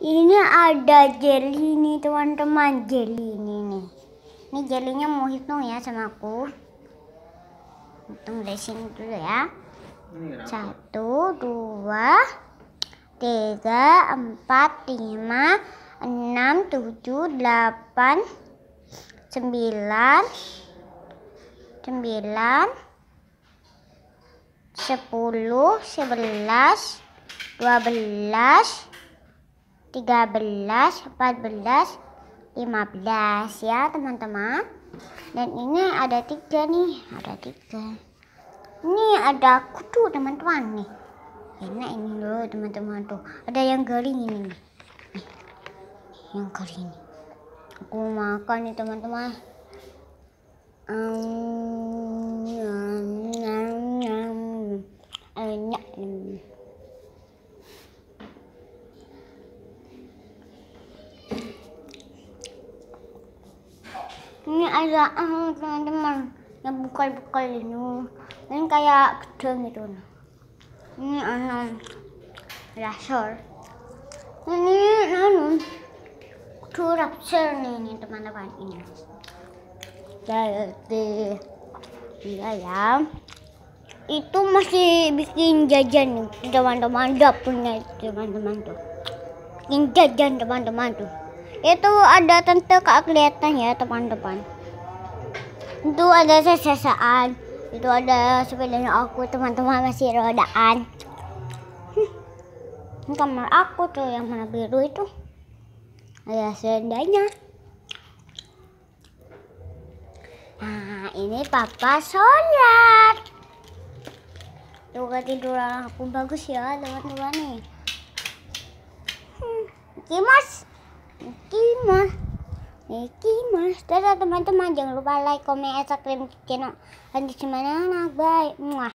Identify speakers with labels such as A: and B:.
A: Ini ada jelly nih teman-teman, jelly ini nih. Ini jelinya mau hitung ya sama aku. Hitung dari sini dulu ya. Satu, dua, tiga, empat, lima, enam, tujuh, delapan, sembilan, sembilan, sepuluh, sebelas, dua belas, 13, 14, 15 ya teman-teman dan ini ada tiga nih ada tiga ini ada kutu teman-teman nih enak ini loh teman-teman tuh ada yang garing ini nih, yang garing ini aku makan nih teman-teman um, um, um, um, um, nih ini ada ah, teman-teman yang bukal-bukal ini ini kayak kecil gitu ini ah, rasor ini nanu curap rapsel nih ini teman-teman ini jadi iya ya itu masih bikin jajan nih teman-teman dapurnya teman-teman tuh bikin jajan teman-teman tuh itu ada tentu kak kelihatan ya teman-teman itu ada sesesaan itu ada sepedanya aku teman-teman masih rodaan hmm. kamar aku tuh yang warna biru itu ada sepedanya nah ini papa sholat juga tidur aku bagus ya teman-teman nih hmm. kimas Mickey Mouse Mickey Mouse dadah teman-teman jangan lupa like, komen, ya, subscribe, channel dan di mana anak muah